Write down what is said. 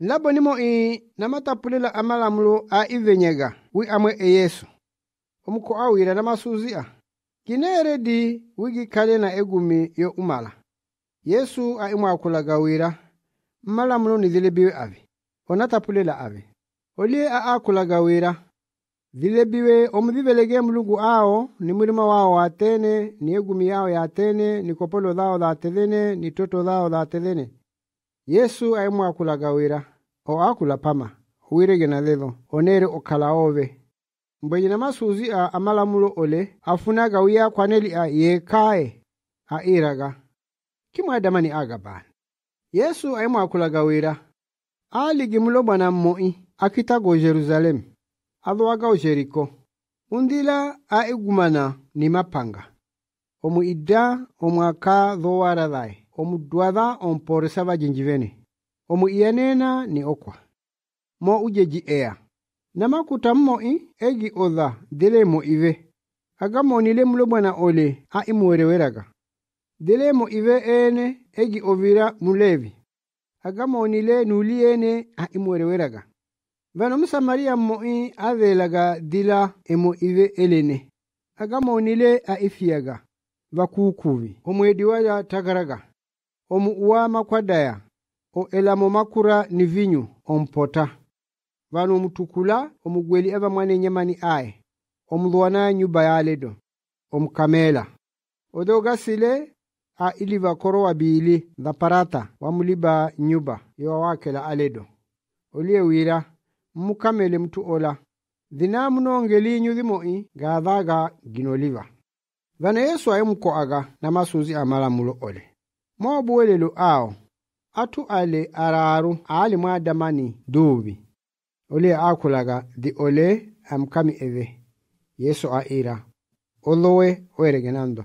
La ii i amalamulo a ivenyega wi amwe e Yesu omuko awira namasuzi'a kinere di wigikhale na egumi yo umala yesu a a'imwaakulaga wira mmalamulo nizilibiwe avi onatapulela avi olie akulaga wira vilebiwe omuvivelege mulungu awo ni mulima wawo watene ni egumi yawo yatene ni kopolo dhawo dhatethene ni toto dhawo dhatethene yesu aimwa mu o akula pama wiregena lelo onere okalaove mbwenye namasuzi a amalamulo ole afunaga wiya kwaneli a yekaaye a iraga kimwadamani agabana yesu aimwa mu akulagawira aaligimulo bwana mmo'i akitaga o jerusalemu azowaga o jeriko undila aigumana ni mapanga omu idda omwaaka zowarazaye omu dwaza ompooresya bajenji bene omu iyaneena ni okwa mo ujeji eya namakuta mmo'i egi oza dilemo ive agamoonile mulo bwana ole a imuwereweraga dilemo ive ene egi ovira mulevi agamoonile nuli ene a imuwereweraga vano musamaliya mmo'i avelaga dila emo ive elene agamoonile a ifiyaga vakuukuvi omwedi waya tagaraga omu'uwa makwadaya o elamo makura ni vinyu ompota vanu omutukula omugweli eva mwana enyamani aye omulwana nyuba yaledo omukamela odogasile a iliva koro wabili dhaparata wamuliba nyuba yowawakela aledo wira mmukamele mtu ola munongeli nyuzi mo'i gaadhaga ginoliva vana yesu ayemuko'aga na masunzi amala mulo ole moobowele awo aawo atu ale araaru aali mwaadamani duubi oliye aakulaga di ole amkami eve a a'ira olowe oeregenando